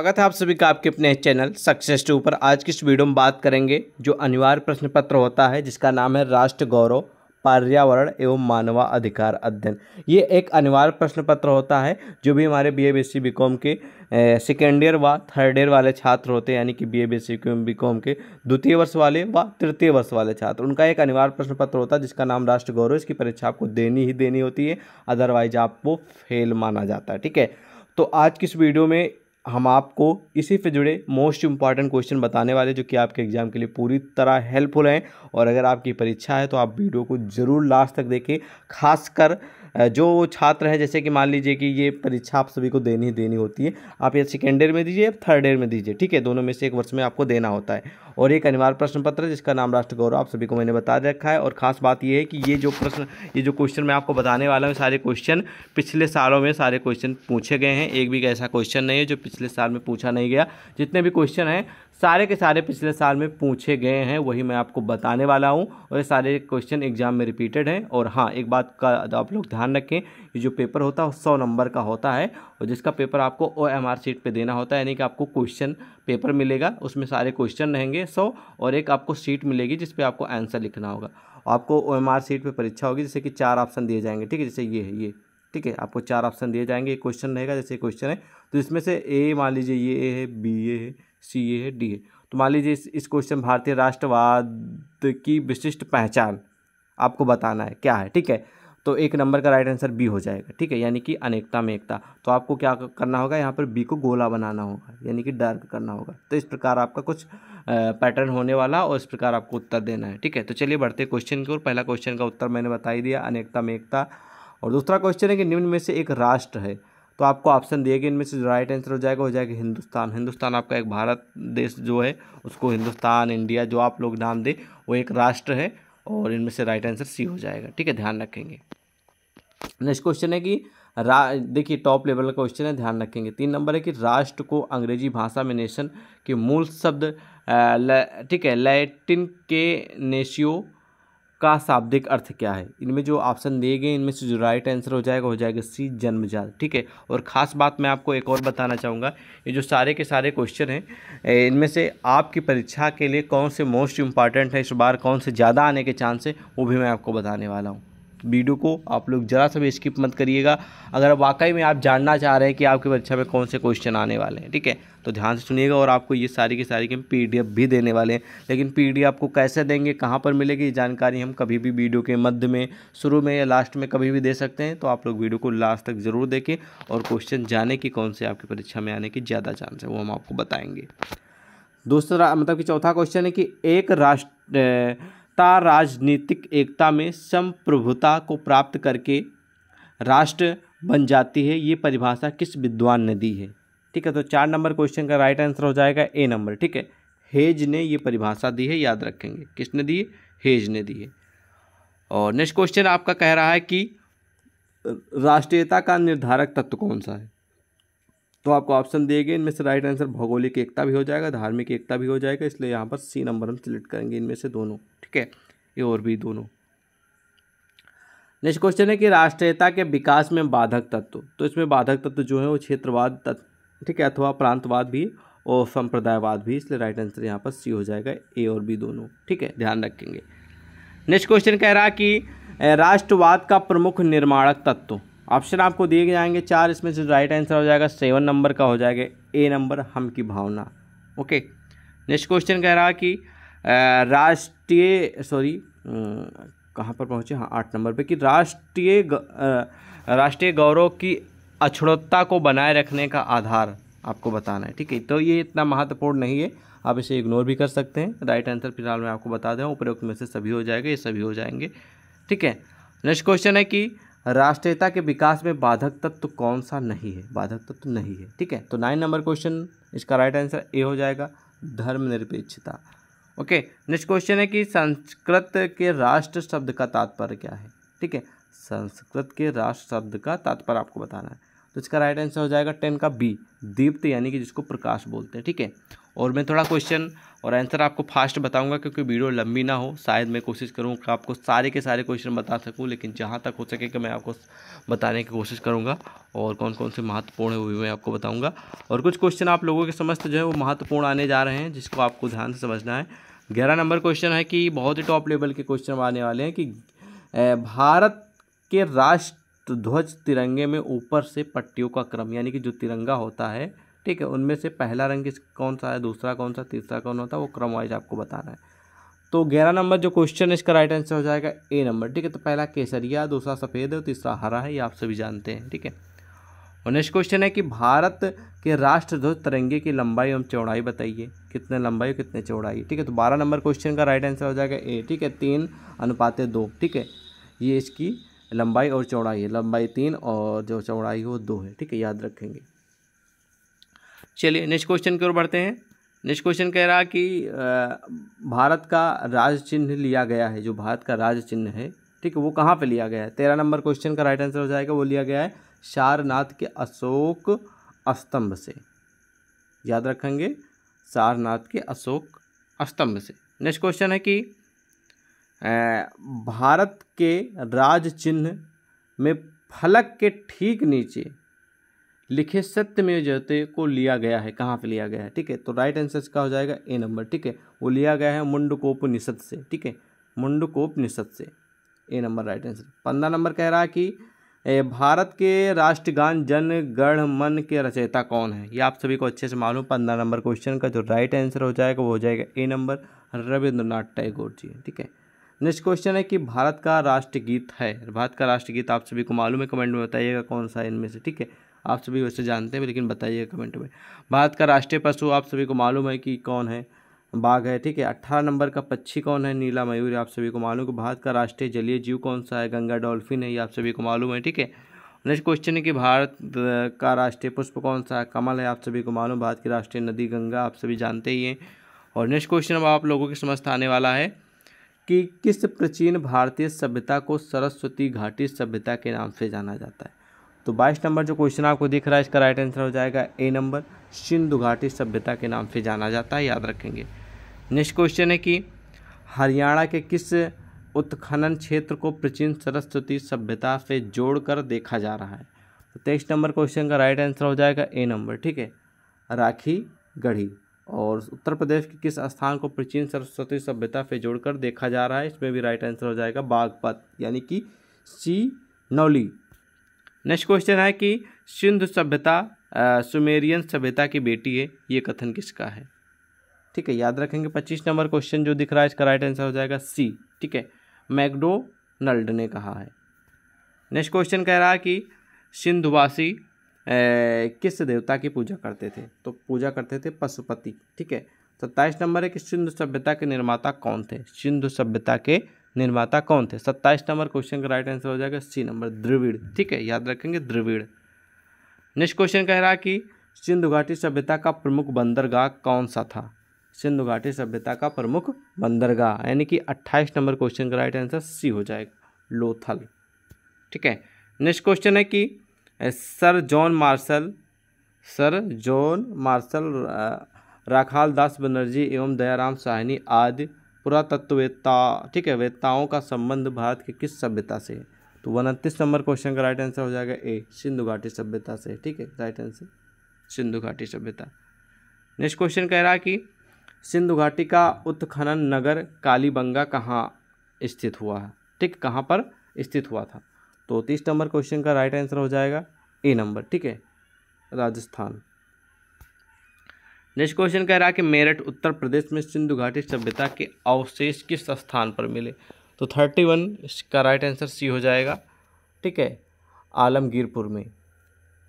स्वागत है आप सभी का आपके अपने चैनल सक्सेस टू पर आज की इस वीडियो में बात करेंगे जो अनिवार्य प्रश्न पत्र होता है जिसका नाम है राष्ट्र गौरव पर्यावरण एवं मानवा अधिकार अध्ययन ये एक अनिवार्य प्रश्न पत्र होता है जो भी हमारे B A B C B com के सेकेंड ईयर व थर्ड ईयर वाले छात्र होते हैं यानी कि B A B C B com के द्वितीय वर्ष वाले व वा तृतीय वर्ष वाले छात्र उनका एक अनिवार्य प्रश्न पत्र होता है जिसका नाम राष्ट्र गौरव इसकी परीक्षा आपको देनी ही देनी होती है अदरवाइज आपको फेल माना जाता है ठीक है तो आज की इस वीडियो में हम आपको इसी से जुड़े मोस्ट इंपॉर्टेंट क्वेश्चन बताने वाले जो कि आपके एग्जाम के लिए पूरी तरह हेल्पफुल हैं और अगर आपकी परीक्षा है तो आप वीडियो को ज़रूर लास्ट तक देखें खासकर जो छात्र हैं जैसे कि मान लीजिए कि ये परीक्षा आप सभी को देनी ही देनी होती है आप या सेकेंड ईयर में दीजिए या थर्ड ईयर में दीजिए ठीक है दोनों में से एक वर्ष में आपको देना होता है और एक अनिवार्य प्रश्न पत्र जिसका नाम राष्ट्र गौरव आप सभी को मैंने बता रखा है और खास बात यह है कि ये जो प्रश्न ये जो क्वेश्चन मैं आपको बताने वाला हूँ सारे क्वेश्चन पिछले सालों में सारे क्वेश्चन पूछे गए हैं एक भी ऐसा क्वेश्चन नहीं है जो पिछले साल में पूछा नहीं गया जितने भी क्वेश्चन हैं सारे के सारे पिछले साल में पूछे गए हैं वही मैं आपको बताने वाला हूँ और ये सारे क्वेश्चन एग्जाम में रिपीटेड हैं और हाँ एक बात का आप लोग ध्यान रखें ये जो पेपर होता है सौ नंबर का होता है और जिसका पेपर आपको ओ एम आर सीट पर देना होता है यानी कि आपको क्वेश्चन पेपर मिलेगा उसमें सारे क्वेश्चन रहेंगे सौ और एक आपको सीट मिलेगी जिस पर आपको आंसर लिखना होगा आपको ओ एम आर सीट पर परीक्षा होगी जैसे कि चार ऑप्शन दिए जाएंगे ठीक है जैसे ये है ये ठीक है आपको चार ऑप्शन दिए जाएंगे एक क्वेश्चन रहेगा जैसे क्वेश्चन है तो इसमें से ए मान लीजिए ये ए है बी ए है सी ए है डी है तो मान लीजिए इस, इस क्वेश्चन भारतीय राष्ट्रवाद की विशिष्ट पहचान आपको बताना है क्या है ठीक है तो एक नंबर का राइट आंसर बी हो जाएगा ठीक है यानी कि अनेकता में एकता तो आपको क्या करना होगा यहाँ पर बी को गोला बनाना होगा यानी कि डार्क करना होगा तो इस प्रकार आपका कुछ पैटर्न होने वाला और इस प्रकार आपको उत्तर देना है ठीक है तो चलिए बढ़ते क्वेश्चन की ओर पहला क्वेश्चन का उत्तर मैंने बता ही दिया अनेकता में एकता और दूसरा क्वेश्चन है कि निम्न में से एक राष्ट्र है तो आपको ऑप्शन दिए गए इनमें से जो राइट आंसर हो जाएगा हो जाएगा हिंदुस्तान हिंदुस्तान आपका एक भारत देश जो है उसको हिंदुस्तान इंडिया जो आप लोग नाम दें वो एक राष्ट्र है और इनमें से राइट आंसर सी हो जाएगा ठीक है ध्यान रखेंगे नेक्स्ट क्वेश्चन है कि रा देखिए टॉप लेवल का क्वेश्चन है ध्यान रखेंगे तीन नंबर है कि राष्ट्र को अंग्रेजी भाषा में नेशन के मूल शब्द ठीक है लैटिन के नेशियो का शाब्दिक अर्थ क्या है इनमें जो ऑप्शन दिए गए इनमें से जो राइट आंसर हो जाएगा हो जाएगा सी जन्मजात ठीक है और ख़ास बात मैं आपको एक और बताना चाहूँगा ये जो सारे के सारे क्वेश्चन हैं इनमें से आपकी परीक्षा के लिए कौन से मोस्ट इंपॉर्टेंट है इस बार कौन से ज़्यादा आने के चांस है वो भी मैं आपको बताने वाला हूँ वीडियो को आप लोग ज़रा सा भी स्किप मत करिएगा अगर वाकई में आप जानना चाह रहे हैं कि आपकी परीक्षा में कौन से क्वेश्चन आने वाले हैं ठीक है तो ध्यान से सुनिएगा और आपको ये सारी की सारी के पी भी देने वाले हैं लेकिन पी आपको कैसे देंगे कहाँ पर मिलेगी ये जानकारी हम कभी भी वीडियो के मध्य में शुरू में या लास्ट में कभी भी दे सकते हैं तो आप लोग वीडियो को लास्ट तक ज़रूर देखें और क्वेश्चन जाने की कौन से आपकी परीक्षा में आने की ज़्यादा चांस है वो हम आपको बताएंगे दूसरा मतलब कि चौथा क्वेश्चन है कि एक राष्ट्र एकता राजनीतिक एकता में संप्रभुता को प्राप्त करके राष्ट्र बन जाती है ये परिभाषा किस विद्वान ने दी है ठीक है तो चार नंबर क्वेश्चन का राइट आंसर हो जाएगा ए नंबर ठीक है हेज ने ये परिभाषा दी है याद रखेंगे किसने दी है हेज ने दी है और नेक्स्ट क्वेश्चन आपका कह रहा है कि राष्ट्रीयता का निर्धारक तत्व कौन सा है तो आपको ऑप्शन दिए गए इनमें से राइट आंसर भौगोलिक एकता भी हो जाएगा धार्मिक एकता भी हो जाएगा इसलिए यहाँ पर सी नंबर हम सिलेक्ट करेंगे इनमें से दोनों ठीक है ये और भी दोनों नेक्स्ट क्वेश्चन है कि राष्ट्रीयता के विकास में बाधक तत्व तो इसमें बाधक तत्व जो है वो क्षेत्रवाद तत्व ठीक है अथवा प्रांतवाद भी और संप्रदायवाद भी इसलिए राइट आंसर यहाँ पर सी हो जाएगा ए और बी दोनों ठीक है ध्यान रखेंगे नेक्स्ट क्वेश्चन कह रहा कि राष्ट्रवाद का प्रमुख निर्माणक तत्व ऑप्शन आपको दिए जाएंगे चार इसमें से राइट आंसर हो जाएगा सेवन नंबर का हो जाएगा ए नंबर हम की भावना ओके नेक्स्ट क्वेश्चन कह रहा कि राष्ट्रीय सॉरी कहाँ पर पहुँचे हाँ आठ नंबर पे कि राष्ट्रीय राष्ट्रीय गौरव की अछड़ता को बनाए रखने का आधार आपको बताना है ठीक है तो ये इतना महत्वपूर्ण नहीं है आप इसे इग्नोर भी कर सकते हैं राइट आंसर फिलहाल मैं आपको बता दें उपरोक्त में से सभी हो जाएगा ये सभी हो जाएंगे ठीक है नेक्स्ट क्वेश्चन है कि राष्ट्रीयता के विकास में बाधक तत्व तो कौन सा नहीं है बाधक तत्व तो नहीं है ठीक है तो नाइन नंबर क्वेश्चन इसका राइट आंसर ए हो जाएगा धर्मनिरपेक्षता ओके नेक्स्ट क्वेश्चन है कि संस्कृत के राष्ट्र शब्द का तात्पर्य क्या है ठीक है संस्कृत के राष्ट्र शब्द का तात्पर्य आपको बताना है तो इसका राइट आंसर हो जाएगा टेन का बी दीप्त यानी कि जिसको प्रकाश बोलते हैं ठीक है और मैं थोड़ा क्वेश्चन और आंसर आपको फास्ट बताऊंगा क्योंकि वीडियो लंबी ना हो शायद मैं कोशिश करूँ कि आपको सारे के सारे क्वेश्चन बता सकूँ लेकिन जहाँ तक हो सके कि मैं आपको बताने की कोशिश करूँगा और कौन कौन से महत्वपूर्ण है हुए मैं आपको बताऊँगा और कुछ क्वेश्चन आप लोगों के समस्त जो है वो महत्वपूर्ण आने जा रहे हैं जिसको आपको ध्यान से समझना है ग्यारह नंबर क्वेश्चन है कि बहुत ही टॉप लेवल के क्वेश्चन आने वाले हैं कि भारत के राष्ट्र तो ध्वज तिरंगे में ऊपर से पट्टियों का क्रम यानी कि जो तिरंगा होता है ठीक है उनमें से पहला रंग कौन सा है दूसरा कौन सा तीसरा कौन होता है वो क्रम वाइज आपको बताना है तो ग्यारह नंबर जो क्वेश्चन है इसका राइट आंसर हो जाएगा ए नंबर ठीक है तो पहला केसरिया दूसरा सफ़ेद है तीसरा हरा है ये आप सभी जानते हैं ठीक है और नेक्स्ट क्वेश्चन है कि भारत के राष्ट्र ध्वज तिरंगे की लंबाई एवं चौड़ाई बताइए कितने लंबाई और कितने चौड़ाई ठीक है तो बारह नंबर क्वेश्चन का राइट आंसर हो जाएगा ए ठीक है तीन अनुपात दो ठीक है ये इसकी लंबाई और चौड़ाई है लंबाई तीन और जो चौड़ाई हो दो है ठीक है याद रखेंगे चलिए नेक्स्ट क्वेश्चन की ओर बढ़ते हैं नेक्स्ट क्वेश्चन कह रहा कि भारत का राज चिन्ह लिया गया है जो भारत का राज चिन्ह है ठीक है वो कहाँ पे लिया गया है तेरह नंबर क्वेश्चन का राइट आंसर हो जाएगा वो लिया गया है सारनाथ के अशोक स्तंभ से याद रखेंगे सारनाथ के अशोक स्तंभ से नेक्स्ट क्वेश्चन है कि भारत के राज चिन्ह में फलक के ठीक नीचे लिखे सत्यमेव जयते को लिया गया है कहाँ पे लिया गया है ठीक है तो राइट आंसर इसका हो जाएगा ए नंबर ठीक है वो लिया गया है मुंडकोपनिषद से ठीक है मुंडकोपनिषद से ए नंबर राइट आंसर पंद्रह नंबर कह रहा है कि भारत के राष्ट्रगान जन गढ़ मन के रचयिता कौन है ये आप सभी को अच्छे से मालूम पंद्रह नंबर क्वेश्चन का जो राइट आंसर हो जाएगा वो हो जाएगा ए नंबर रविंद्रनाथ टैगोर जी ठीक है नेक्स्ट क्वेश्चन है कि भारत का राष्ट्रगीत है भारत का राष्ट्रगीत आप सभी को मालूम है कमेंट में बताइएगा कौन सा इनमें से ठीक है आप सभी वैसे जानते हैं लेकिन बताइएगा कमेंट में भारत का राष्ट्रीय पशु आप सभी को मालूम है कि कौन है बाघ है ठीक है अट्ठारह नंबर का पक्षी कौन है नीला मयूर आप सभी को मालूम है भारत का राष्ट्रीय जलीय जीव कौन सा है गंगा डॉल्फिन है ये आप सभी को मालूम है ठीक है नेक्स्ट क्वेश्चन है कि भारत का राष्ट्रीय पुष्प कौन सा है कमल है आप सभी को मालूम भारत की राष्ट्रीय नदी गंगा आप सभी जानते ही हैं और नेक्स्ट क्वेश्चन अब आप लोगों के समस्त आने वाला है कि किस प्राचीन भारतीय सभ्यता को सरस्वती घाटी सभ्यता के नाम से जाना जाता है तो बाईस नंबर जो क्वेश्चन आपको दिख रहा है इसका राइट आंसर हो जाएगा ए नंबर सिंधु घाटी सभ्यता के नाम से जाना जाता है याद रखेंगे नेक्स्ट क्वेश्चन है कि हरियाणा के किस उत्खनन क्षेत्र को प्राचीन सरस्वती सभ्यता से जोड़कर देखा जा रहा है तो तेईस नंबर क्वेश्चन का राइट आंसर हो जाएगा ए नंबर ठीक है राखी गढ़ी और उत्तर प्रदेश के किस स्थान को प्राचीन सरस्वती सभ्यता से जोड़कर देखा जा रहा है इसमें भी राइट आंसर हो जाएगा बागपत यानी कि सी नौली नेक्स्ट क्वेश्चन है कि सिंधु सभ्यता सुमेरियन सभ्यता की बेटी है ये कथन किसका है ठीक है याद रखेंगे पच्चीस नंबर क्वेश्चन जो दिख रहा है इसका राइट आंसर हो जाएगा सी ठीक है मैकडोनल्ड ने कहा है नेक्स्ट क्वेश्चन कह रहा है कि सिंधुवासी किस देवता की पूजा करते थे तो पूजा करते थे पशुपति ठीक है सत्ताईस नंबर है कि सिंधु सभ्यता के निर्माता कौन थे सिंधु सभ्यता के निर्माता कौन थे सत्ताईस नंबर क्वेश्चन का राइट आंसर हो जाएगा सी नंबर द्रविड़ ठीक है याद रखेंगे द्रविड़ नेक्स्ट क्वेश्चन कह रहा कि सिंधु घाटी सभ्यता का प्रमुख बंदरगाह कौन सा था सिंधु घाटी सभ्यता का प्रमुख बंदरगाह यानी कि अट्ठाईस नंबर क्वेश्चन का राइट आंसर सी हो जाएगा लोथल ठीक है नेक्स्ट क्वेश्चन है कि sir John Marshall sir John Marshall Rakhal Das Banerjee एवं दयाराम साहनी आदि पुरातत्ववेत्ता ठीक है वेत्ताओं का संबंध भारत की किस सभ्यता से है तो उनतीस नंबर क्वेश्चन का राइट आंसर हो जाएगा ए सिंधु घाटी सभ्यता से ठीक है राइट आंसर सिंधु घाटी सभ्यता नेक्स्ट क्वेश्चन कह रहा कि सिंधु घाटी का उत्खनन नगर कालीबंगा कहाँ स्थित हुआ है ठीक कहाँ पर स्थित हुआ था तो तीस नंबर क्वेश्चन का राइट आंसर हो जाएगा ए नंबर ठीक है राजस्थान नेक्स्ट क्वेश्चन कह रहा है कि मेरठ उत्तर प्रदेश में सिंधु घाटी सभ्यता के अवशेष किस स्थान पर मिले तो थर्टी वन इसका राइट आंसर सी हो जाएगा ठीक है आलमगीरपुर में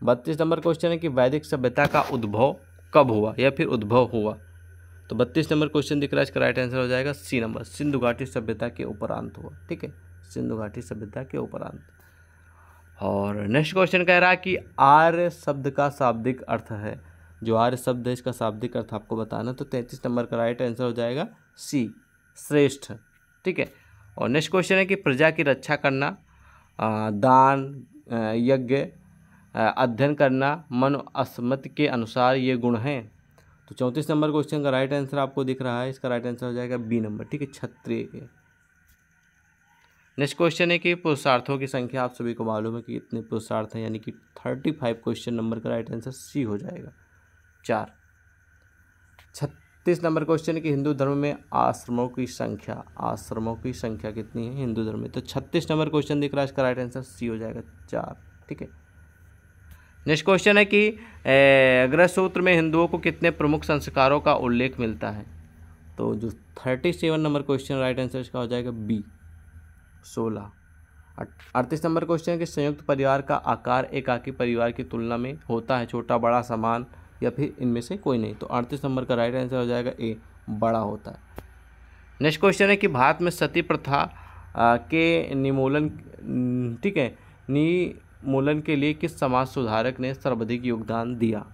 बत्तीस नंबर क्वेश्चन है कि वैदिक सभ्यता का उद्भव कब हुआ या फिर उद्भव हुआ तो बत्तीस नंबर क्वेश्चन दिख रहा है इसका राइट आंसर हो जाएगा सी नंबर सिंधु घाटी सभ्यता के उपरांत हुआ ठीक है सिंधु घाटी सभ्यता के उपरांत और नेक्स्ट क्वेश्चन कह रहा है कि आर्य शब्द का शाब्दिक अर्थ है जो आर्य शब्द है इसका शाब्दिक अर्थ आपको बताना तो तैंतीस नंबर का राइट आंसर हो जाएगा सी श्रेष्ठ ठीक है और नेक्स्ट क्वेश्चन है कि प्रजा की रक्षा करना दान यज्ञ अध्ययन करना मन अस्मत के अनुसार ये गुण हैं तो चौंतीस नंबर क्वेश्चन का राइट आंसर आपको दिख रहा है इसका राइट आंसर हो जाएगा बी नंबर ठीक है क्षत्रिय के नेक्स्ट क्वेश्चन है कि पुरुषार्थों की संख्या आप सभी को मालूम है कि इतने पुरुषार्थ हैं यानी कि थर्टी फाइव क्वेश्चन नंबर का राइट आंसर सी हो जाएगा चार छत्तीस नंबर क्वेश्चन है कि हिंदू धर्म में आश्रमों की संख्या आश्रमों की संख्या कितनी है हिंदू धर्म में तो छत्तीस नंबर क्वेश्चन दिख रहा है इसका राइट आंसर सी हो जाएगा चार ठीक है नेक्स्ट क्वेश्चन है कि अग्रह सूत्र में हिंदुओं को कितने प्रमुख संस्कारों का उल्लेख मिलता है तो जो थर्टी सेवन नंबर क्वेश्चन राइट आंसर इसका हो जाएगा बी सोलह अड़तीस नंबर क्वेश्चन है कि संयुक्त परिवार का आकार एकाकी परिवार की तुलना में होता है छोटा बड़ा समान या फिर इनमें से कोई नहीं तो अड़तीस नंबर का राइट आंसर हो जाएगा ए बड़ा होता है नेक्स्ट क्वेश्चन है कि भारत में सती प्रथा के निमूलन ठीक है निमूलन के लिए किस समाज सुधारक ने सर्वाधिक योगदान दिया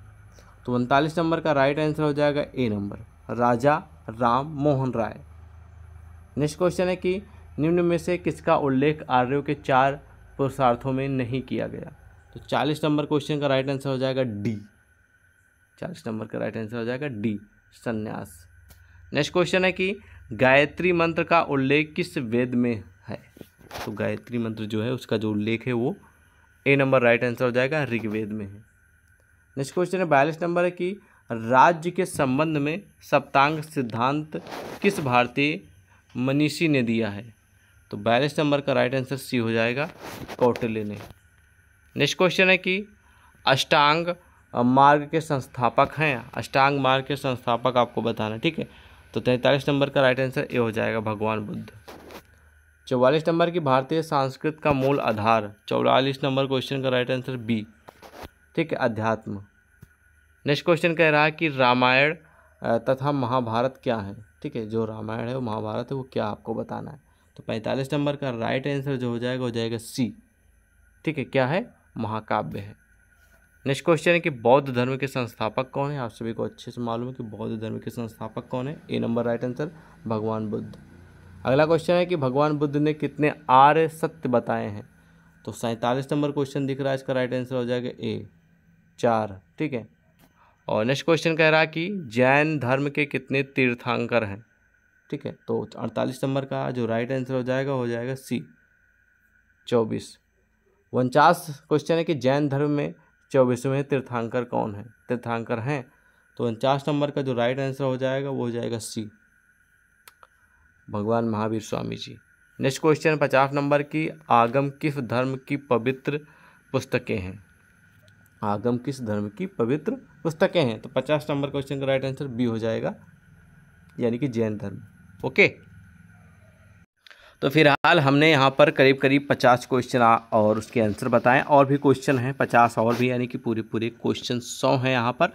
तो उनतालीस नंबर का राइट आंसर हो जाएगा ए नंबर राजा राम मोहन राय नेक्स्ट क्वेश्चन है कि निम्न में से किसका उल्लेख आर्यों के चार पुरुषार्थों में नहीं किया गया तो चालीस नंबर क्वेश्चन का राइट आंसर हो जाएगा डी चालीस नंबर का राइट आंसर हो जाएगा डी संन्यास नेक्स्ट क्वेश्चन है कि गायत्री मंत्र का उल्लेख किस वेद में है तो गायत्री मंत्र जो है उसका जो उल्लेख है वो ए नंबर राइट आंसर हो जाएगा ऋग्वेद में है नेक्स्ट क्वेश्चन है बयालीस नंबर है कि राज्य के संबंध में सप्तांग सिद्धांत किस भारतीय मनीषी ने दिया है तो बयालीस नंबर का राइट आंसर सी हो जाएगा कौटिल्य ने नेक्स्ट क्वेश्चन है कि अष्टांग मार्ग के संस्थापक हैं अष्टांग मार्ग के संस्थापक आपको बताना ठीक है तो तैंतालीस नंबर का राइट आंसर ए हो जाएगा भगवान बुद्ध चौवालीस नंबर की भारतीय संस्कृत का मूल आधार चौवालीस नंबर क्वेश्चन का राइट आंसर बी ठीक है अध्यात्म नेक्स्ट क्वेश्चन कह रहा है कि रामायण तथा महाभारत क्या है ठीक है जो रामायण है वो महाभारत है वो क्या आपको बताना है तो पैंतालीस नंबर का राइट आंसर जो हो जाएगा हो जाएगा सी ठीक है क्या है महाकाव्य है नेक्स्ट क्वेश्चन है कि बौद्ध धर्म के संस्थापक कौन है आप सभी को अच्छे से मालूम है कि बौद्ध धर्म के संस्थापक कौन है ए नंबर राइट आंसर भगवान बुद्ध अगला क्वेश्चन है कि भगवान बुद्ध ने कितने आर्य सत्य बताए हैं तो सैंतालीस नंबर क्वेश्चन दिख रहा है इसका राइट आंसर हो जाएगा ए चार ठीक है और नेक्स्ट क्वेश्चन कह रहा है कि जैन धर्म के कितने तीर्थांकर हैं ठीक है तो अड़तालीस नंबर का जो राइट आंसर हो जाएगा हो जाएगा सी चौबीस उनचास क्वेश्चन है कि जैन धर्म में चौबीसवें तीर्थांकर कौन है तीर्थांकर हैं तो उनचास नंबर का जो राइट आंसर हो जाएगा वो हो जाएगा सी भगवान महावीर स्वामी जी नेक्स्ट क्वेश्चन पचास नंबर की आगम किस धर्म की पवित्र पुस्तकें हैं आगम किस धर्म की पवित्र पुस्तकें हैं तो पचास नंबर क्वेश्चन का राइट आंसर बी हो जाएगा यानी कि जैन धर्म ओके तो फिलहाल हमने यहाँ पर करीब करीब पचास क्वेश्चन और उसके आंसर बताएं और भी क्वेश्चन हैं पचास और भी यानी कि पूरे पूरे क्वेश्चन सौ हैं यहाँ पर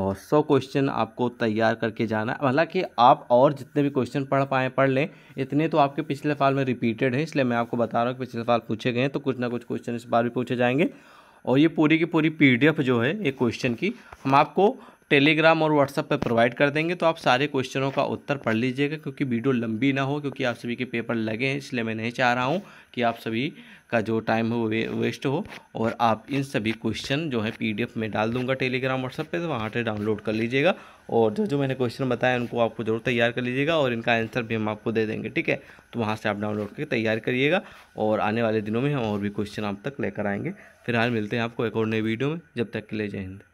और सौ क्वेश्चन आपको तैयार करके जाना हालांकि आप और जितने भी क्वेश्चन पढ़ पाए पढ़ लें इतने तो आपके पिछले साल में रिपीटेड हैं इसलिए मैं आपको बता रहा हूँ कि पिछले साल पूछे गए तो कुछ ना कुछ क्वेश्चन इस बार भी पूछे जाएंगे और ये पूरी की पूरी पी जो है ये क्वेश्चन की हम आपको टेलीग्राम और व्हाट्सअप पर प्रोवाइड कर देंगे तो आप सारे क्वेश्चनों का उत्तर पढ़ लीजिएगा क्योंकि वीडियो लंबी ना हो क्योंकि आप सभी के पेपर लगे हैं इसलिए मैं नहीं चाह रहा हूँ कि आप सभी का जो टाइम हो वो वे, वेस्ट हो और आप इन सभी क्वेश्चन जो है पीडीएफ में डाल दूंगा टेलीग्राम व्हाट्सअप पे तो वहाँ से डाउनलोड कर लीजिएगा और जो जो मैंने क्वेश्चन बताया उनको आपको जरूर तैयार कर लीजिएगा और इनका आंसर भी हम आपको दे देंगे ठीक है तो वहाँ से आप डाउनलोड करके तैयार करिएगा और आने वाले दिनों में हम और भी क्वेश्चन आप तक लेकर आएंगे फिलहाल मिलते हैं आपको एक और नई वीडियो में जब तक के लिए जय हिंद